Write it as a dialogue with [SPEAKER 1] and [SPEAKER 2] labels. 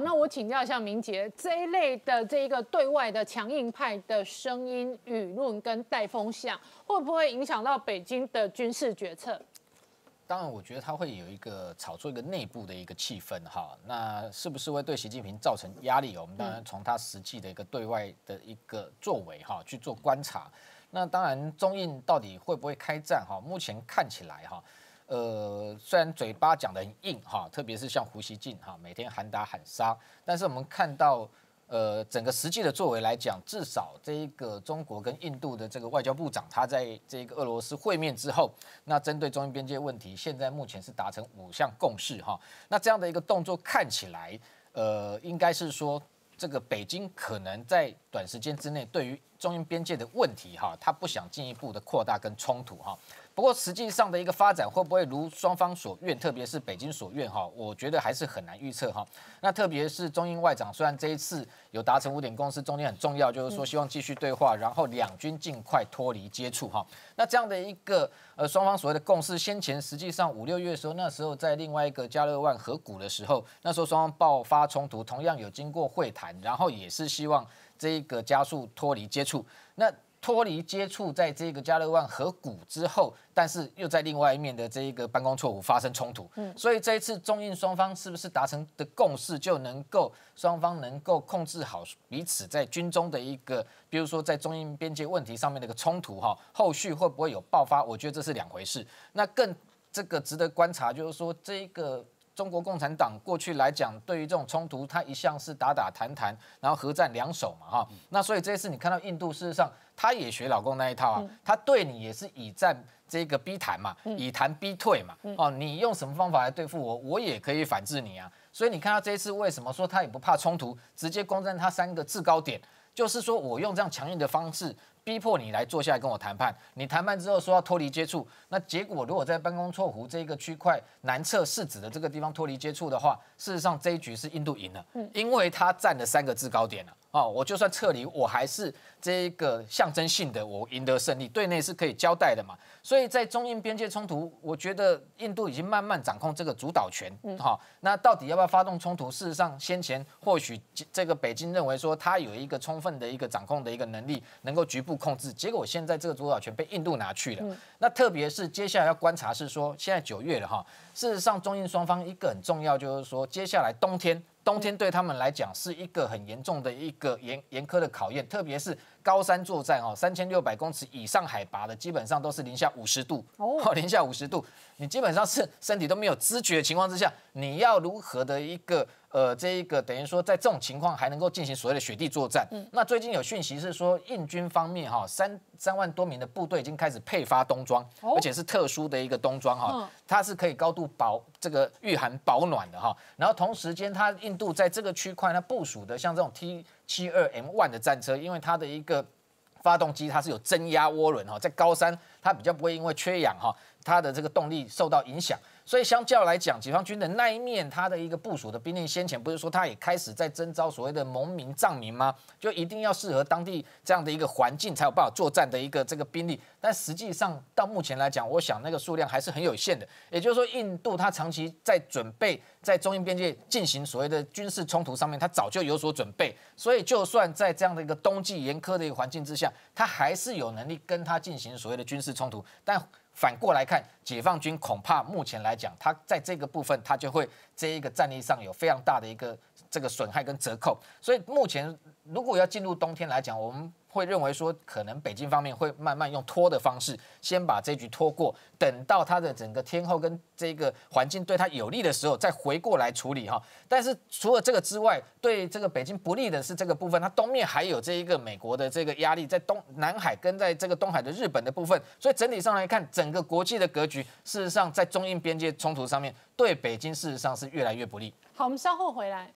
[SPEAKER 1] 那我请教一下明杰，这一类的这一个对外的强硬派的声音、舆论跟带风向，会不会影响到北京的军事决策？当然，我觉得他会有一个炒作一个内部的一个气氛哈。那是不是会对习近平造成压力？我们当然从他实际的一个对外的一个作为哈去做观察。那当然，中印到底会不会开战哈？目前看起来哈。呃，虽然嘴巴讲的很硬哈，特别是像胡锡进哈，每天喊打喊杀，但是我们看到，呃，整个实际的作为来讲，至少这一个中国跟印度的这个外交部长，他在这个俄罗斯会面之后，那针对中印边界问题，现在目前是达成五项共识哈，那这样的一个动作看起来，呃，应该是说这个北京可能在短时间之内对于。中印边界的问题，哈，他不想进一步的扩大跟冲突，哈。不过实际上的一个发展会不会如双方所愿，特别是北京所愿，哈？我觉得还是很难预测，哈。那特别是中印外长虽然这一次有达成五点共识，中间很重要就是说希望继续对话，然后两军尽快脱离接触，哈。那这样的一个呃双方所谓的共识，先前实际上五六月的时候，那时候在另外一个加勒万河谷的时候，那时候双方爆发冲突，同样有经过会谈，然后也是希望。这一个加速脱离接触，那脱离接触，在这个加勒万河谷之后，但是又在另外一面的这一个办公错误发生冲突，嗯，所以这一次中印双方是不是达成的共识，就能够双方能够控制好彼此在军中的一个，比如说在中印边界问题上面的一个冲突哈，后续会不会有爆发？我觉得这是两回事。那更这个值得观察，就是说这个。中国共产党过去来讲，对于这种冲突，它一向是打打谈谈，然后合战两手嘛，哈。那所以这一次你看到印度，事实上他也学老公那一套啊，他对你也是以战这个逼谈嘛，以谈逼退嘛，哦，你用什么方法来对付我，我也可以反制你啊。所以你看到这一次为什么说他也不怕冲突，直接攻占他三个制高点，就是说我用这样强硬的方式。逼迫你来坐下来跟我谈判，你谈判之后说要脱离接触，那结果如果在办公错湖这个区块南侧是指的这个地方脱离接触的话，事实上这一局是印度赢了，因为他占了三个制高点了。哦，我就算撤离，我还是这个象征性的，我赢得胜利，对内是可以交代的嘛。所以在中印边界冲突，我觉得印度已经慢慢掌控这个主导权，哈。那到底要不要发动冲突？事实上，先前或许这个北京认为说它有一个充分的一个掌控的一个能力，能够局部控制。结果现在这个主导权被印度拿去了。那特别是接下来要观察是说，现在九月了哈，事实上中印双方一个很重要就是说，接下来冬天。冬天对他们来讲是一个很严重的一个严严苛的考验，特别是高山作战哦，三千六百公尺以上海拔的，基本上都是零下五十度哦，零下五十度，你基本上是身体都没有知觉的情况之下，你要如何的一个？呃，这一个等于说，在这种情况还能够进行所谓的雪地作战。那最近有讯息是说，印军方面哈，三三万多名的部队已经开始配发冬装，而且是特殊的一个冬装哈，它是可以高度保这个御寒保暖的哈。然后同时间，它印度在这个区块，它部署的像这种 T 七二 M one 的战车，因为它的一个发动机它是有增压涡轮哈，在高山。它比较不会因为缺氧哈，它的这个动力受到影响，所以相较来讲，解放军的那一面，它的一个部署的兵力，先前不是说它也开始在征召所谓的农民藏民吗？就一定要适合当地这样的一个环境，才有办法作战的一个这个兵力。但实际上到目前来讲，我想那个数量还是很有限的。也就是说，印度它长期在准备在中印边界进行所谓的军事冲突上面，它早就有所准备，所以就算在这样的一个冬季严苛的一个环境之下，它还是有能力跟它进行所谓的军事。冲突，但反过来看，解放军恐怕目前来讲，他在这个部分，他就会这一个战力上有非常大的一个这个损害跟折扣。所以目前如果要进入冬天来讲，我们。会认为说，可能北京方面会慢慢用拖的方式，先把这局拖过，等到他的整个天后跟这个环境对他有利的时候，再回过来处理哈。但是除了这个之外，对这个北京不利的是这个部分，它东面还有这一个美国的这个压力，在东南海跟在这个东海的日本的部分，所以整体上来看，整个国际的格局，事实上在中印边界冲突上面，对北京事实上是越来越不利。好，我们稍后回来。